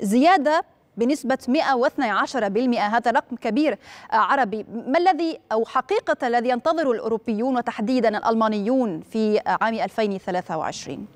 زيادة بنسبة 112% هذا رقم كبير آه، عربي ما الذي أو حقيقة الذي ينتظر الأوروبيون وتحديدا الألمانيون في عام 2023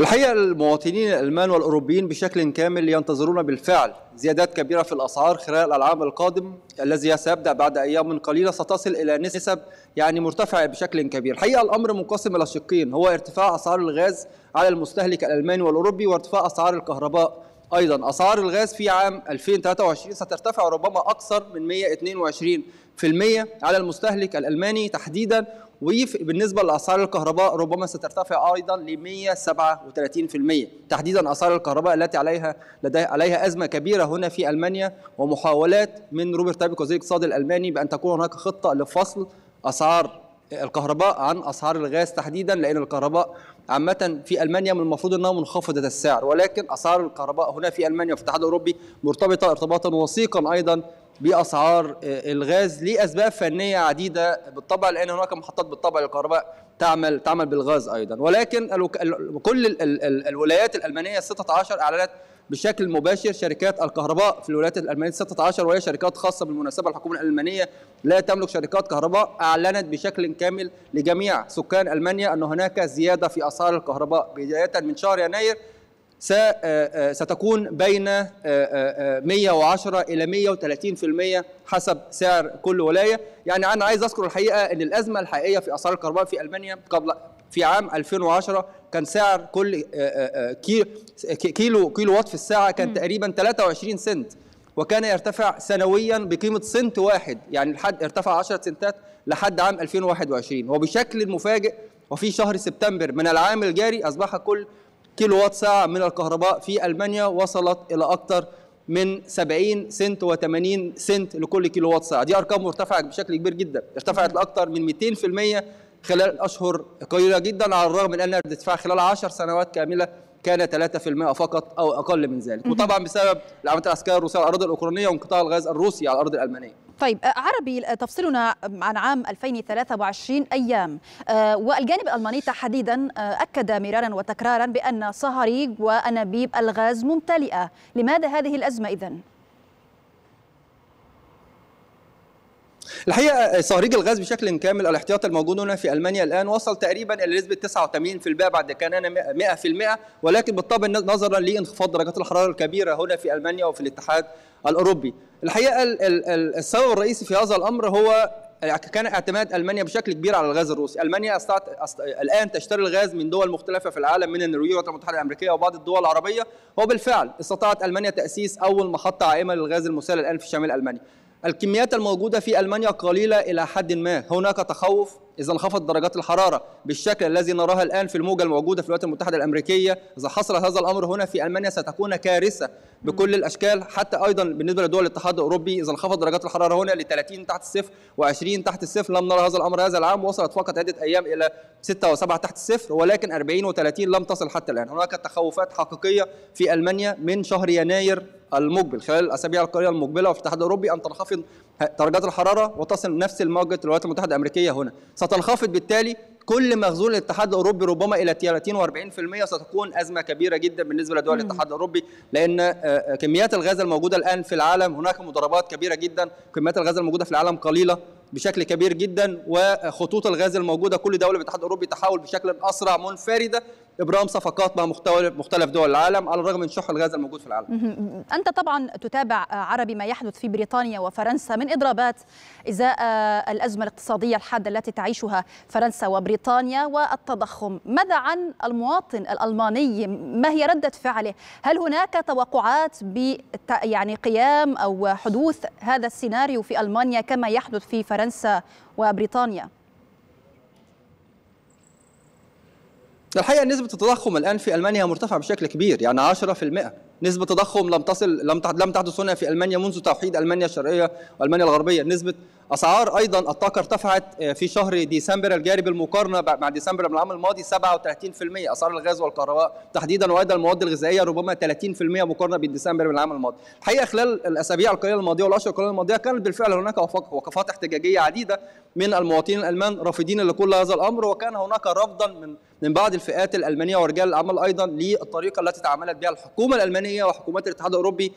الحقيقه المواطنين الالمان والاوروبيين بشكل كامل ينتظرون بالفعل زيادات كبيره في الاسعار خلال العام القادم الذي سيبدا بعد ايام قليله ستصل الى نسب يعني مرتفعه بشكل كبير. الحقيقه الامر منقسم الى شقين هو ارتفاع اسعار الغاز على المستهلك الالماني والاوروبي وارتفاع اسعار الكهرباء ايضا اسعار الغاز في عام 2023 سترتفع ربما اكثر من 122 في المية على المستهلك الألماني تحديدا وبالنسبة لأسعار الكهرباء ربما سترتفع أيضا ل 137% تحديدا أسعار الكهرباء التي عليها لديها عليها أزمة كبيرة هنا في ألمانيا ومحاولات من روبرت تابيك وزير الاقتصاد الألماني بأن تكون هناك خطة لفصل أسعار الكهرباء عن اسعار الغاز تحديدا لان الكهرباء عامه في المانيا من المفروض انها منخفضه السعر ولكن اسعار الكهرباء هنا في المانيا وفي الاتحاد الاوروبي مرتبطه ارتباطا وثيقا ايضا باسعار آه، الغاز لاسباب فنيه عديده بالطبع لان هناك محطات بالطبع للكهرباء تعمل تعمل بالغاز ايضا ولكن كل الولايات الالمانيه 16 اعلنت بشكل مباشر شركات الكهرباء في الولايات الالمانيه 16 وهي شركات خاصه بالمناسبه الحكومه الالمانيه لا تملك شركات كهرباء اعلنت بشكل كامل لجميع سكان المانيا ان هناك زياده في اسعار الكهرباء بدايه من شهر يناير آه، آه، ستكون بين 110 آه، إلى 130% حسب سعر كل ولاية يعني أنا عايز أذكر الحقيقة أن الأزمة الحقيقية في أسعار الكهرباء في ألمانيا قبل في عام 2010 كان سعر كل كيلو كيلو وات في الساعة كان تقريبا 23 سنت وكان يرتفع سنويا بقيمة سنت واحد يعني لحد ارتفع 10 سنتات لحد عام 2021 وبشكل مفاجئ وفي شهر سبتمبر من العام الجاري أصبح كل كيلو وات ساعة من الكهرباء في ألمانيا وصلت إلى أكثر من 70 سنت و80 سنت لكل كيلو وات ساعة دي أرقام مرتفعة بشكل كبير جدا ارتفعت لأكثر من 200% خلال أشهر قليلة جدا على الرغم من أنها ارتفاع خلال 10 سنوات كاملة كان 3% فقط أو أقل من ذلك وطبعا بسبب العمليات العسكرية الروسية على الأراضي الأوكرانية وانقطاع الغاز الروسي على الأرض الألمانية طيب آه، عربي آه، تفصلنا عن عام 2023 أيام آه، والجانب الألماني تحديدا أكد مرارا وتكرارا بأن صهاريج وأنابيب الغاز ممتلئة لماذا هذه الأزمة إذن؟ الحقيقه آه، صهريج الغاز بشكل كامل الاحتياط الموجود هنا في المانيا الان وصل تقريبا الى نسبه 89% بعد كان انا 100% ولكن بالطبع نظرا لانخفاض درجات الحراره الكبيره هنا في المانيا وفي الاتحاد الاوروبي الحقيقه السبب الرئيسي في هذا الامر هو آه، كان اعتماد المانيا بشكل كبير على الغاز الروسي، المانيا أستعت... أست... الان تشتري الغاز من دول مختلفه في العالم من النرويج والولايات المتحده الامريكيه وبعض الدول العربيه، وبالفعل استطاعت المانيا تاسيس اول محطه عائمه للغاز المسال الان في شمال المانيا، الكميات الموجودة في ألمانيا قليلة إلى حد ما هناك تخوف إذا انخفض درجات الحرارة بالشكل الذي نراها الآن في الموجة الموجودة في الولايات المتحدة الأمريكية إذا حصل هذا الأمر هنا في ألمانيا ستكون كارثة بكل الأشكال حتى أيضا بالنسبة لدول الاتحاد الأوروبي إذا انخفض درجات الحرارة هنا ل 30 تحت الصفر و20 تحت الصفر لم نرى هذا الأمر هذا العام وصلت فقط عدة أيام إلى 6 و7 تحت الصفر ولكن 40 و30 لم تصل حتى الآن هناك تخوفات حقيقية في ألمانيا من شهر يناير المقبل خلال الاسابيع القليله المقبله وفي الاتحاد الاوروبي ان تنخفض درجات الحراره وتصل نفس الموجة الولايات المتحده الامريكيه هنا ستنخفض بالتالي كل مخزون الاتحاد الاوروبي ربما الى 30 و40% ستكون ازمه كبيره جدا بالنسبه لدول الاتحاد الاوروبي لان آه، آه، كميات الغاز الموجوده الان في العالم هناك مضاربات كبيره جدا كميات الغاز الموجوده في العالم قليله بشكل كبير جدا وخطوط الغاز الموجوده كل دوله في الاتحاد الاوروبي تحاول بشكل اسرع منفرده ابرام صفقات مع مختلف دول العالم على الرغم من شح الغاز الموجود في العالم. انت طبعا تتابع عربي ما يحدث في بريطانيا وفرنسا من اضرابات ازاء آه، الازمه الاقتصاديه الحاده التي تعيشها فرنسا وبريطانيا والتضخم، ماذا عن المواطن الالماني؟ ما هي رده فعله؟ هل هناك توقعات ب يعني قيام او حدوث هذا السيناريو في المانيا كما يحدث في فرنسا وبريطانيا؟ الحقيقه نسبه التضخم الان في المانيا مرتفعه بشكل كبير يعني 10% نسبة تضخم لم تصل لم لم تحدث هنا في المانيا منذ توحيد المانيا الشرقية والمانيا الغربية نسبة اسعار ايضا الطاقه ارتفعت آه، في شهر ديسمبر الجاري بالمقارنه مع ديسمبر من العام الماضي 37% اسعار الغاز والكهرباء تحديدا وايضا المواد الغذائيه ربما 30% مقارنه بديسمبر من العام الماضي. الحقيقه خلال الاسابيع القليله الماضيه والاشهر القليله الماضيه كانت بالفعل هناك وقفات احتجاجيه عديده من المواطنين الالمان رافضين لكل هذا الامر وكان هناك رفضا من من بعض الفئات الالمانيه ورجال العمل ايضا للطريقه التي تعاملت بها الحكومه الالمانيه وحكومات الاتحاد الاوروبي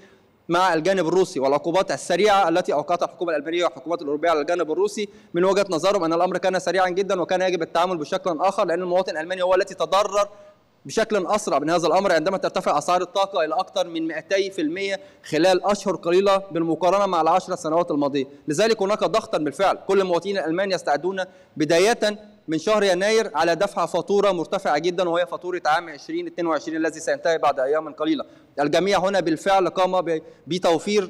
مع الجانب الروسي والعقوبات السريعه التي اوقعتها الحكومه الالبانيه والحكومات الاوروبيه على الجانب الروسي من وجهه نظرهم ان الامر كان سريعا جدا وكان يجب التعامل بشكل اخر لان المواطن الالماني هو الذي تضرر بشكل اسرع من هذا الامر عندما ترتفع اسعار الطاقه الى اكثر من 200% خلال اشهر قليله بالمقارنه مع العشر سنوات الماضيه، لذلك هناك ضغطا بالفعل، كل مواطنين الالمان يستعدون بدايه من شهر يناير على دفع فاتورة مرتفعة جدا وهي فاتورة عام 2022 الذي سينتهي بعد أيام قليلة الجميع هنا بالفعل قام بتوفير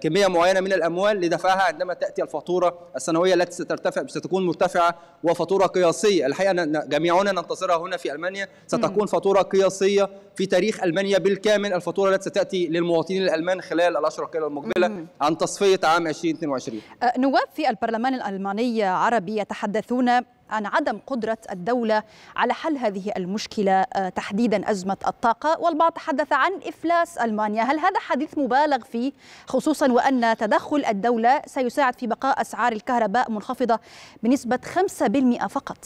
كمية معينة من الأموال لدفعها عندما تأتي الفاتورة السنوية التي سترتفع ستكون مرتفعة وفاتورة قياسية الحقيقة جميعنا ننتظرها هنا في ألمانيا ستكون فاتورة قياسية في تاريخ ألمانيا بالكامل الفاتورة التي ستأتي للمواطنين الألمان خلال الأشهر القليلة المقبلة عن تصفية عام 2022 آه، نواب في البرلمان الألماني عربي يتحدثون عن عدم قدرة الدولة على حل هذه المشكلة آه، تحديدا أزمة الطاقة والبعض تحدث عن إفلاس ألمانيا هل هذا حديث مبالغ فيه خصوصا وأن تدخل الدولة سيساعد في بقاء أسعار الكهرباء منخفضة بنسبة 5% فقط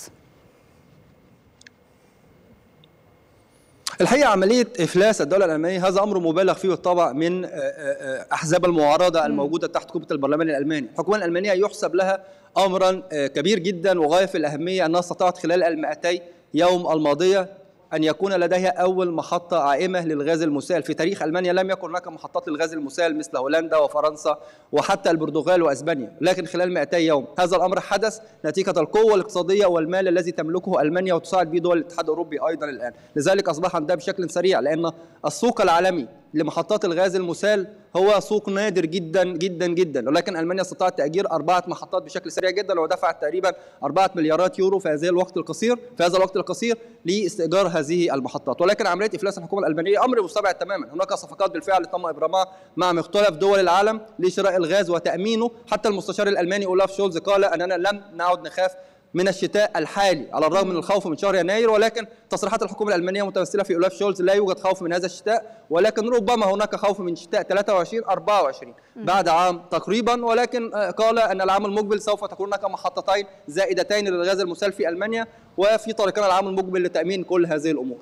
الحقيقه عمليه افلاس الدوله الالمانيه هذا امر مبالغ فيه بالطبع من آه، آه، احزاب المعارضه الموجوده تحت كوبه البرلمان الالماني، الحكومه الالمانيه يحسب لها امرا آه، كبير جدا وغايه في الاهميه انها استطاعت خلال ال 200 يوم الماضيه أن يكون لديها أول محطة عائمة للغاز المسال في تاريخ ألمانيا لم يكن هناك محطات للغاز المسال مثل هولندا وفرنسا وحتى البرتغال وأسبانيا لكن خلال 200 يوم هذا الأمر حدث نتيجة القوة الاقتصادية والمال الذي تملكه ألمانيا وتساعد به دول الاتحاد الأوروبي أيضا الآن لذلك أصبح ده بشكل سريع لأن السوق العالمي لمحطات الغاز المسال هو سوق نادر جدا جدا جدا ولكن المانيا استطاعت تاجير اربعه محطات بشكل سريع جدا ودفعت تقريبا اربعه مليارات يورو في هذا الوقت القصير في هذا الوقت القصير لاستئجار هذه المحطات ولكن عمليه افلاس الحكومه الالمانيه امر مستبعد تماما هناك صفقات بالفعل تم ابرامها مع مختلف دول العالم لشراء الغاز وتامينه حتى المستشار الالماني اولاف شولز قال اننا لم نعد نخاف من الشتاء الحالي على الرغم من الخوف من شهر يناير ولكن تصريحات الحكومة الألمانية متمثلة في أولاف شولز لا يوجد خوف من هذا الشتاء ولكن ربما هناك خوف من شتاء 23 24 بعد عام تقريبا ولكن آه، قال أن العام المقبل سوف تكون هناك محطتين زائدتين للغاز المسال في ألمانيا وفي طريقنا العام المقبل لتأمين كل هذه الأمور